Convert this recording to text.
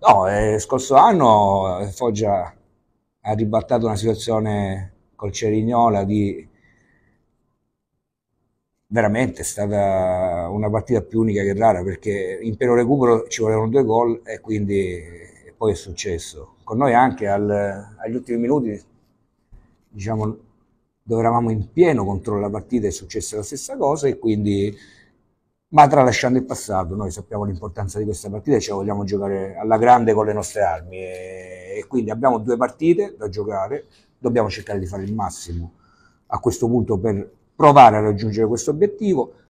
No, eh, scorso anno eh, Foggia ha ribattato una situazione col Cerignola di veramente è stata una partita più unica che rara perché in pieno recupero ci volevano due gol e quindi e poi è successo. Con noi anche al, agli ultimi minuti, diciamo, dove eravamo in pieno controllo della partita è successa la stessa cosa e quindi ma tralasciando il passato, noi sappiamo l'importanza di questa partita e ce la vogliamo giocare alla grande con le nostre armi e, quindi abbiamo due partite da giocare, dobbiamo cercare di fare il massimo a questo punto per provare a raggiungere questo obiettivo,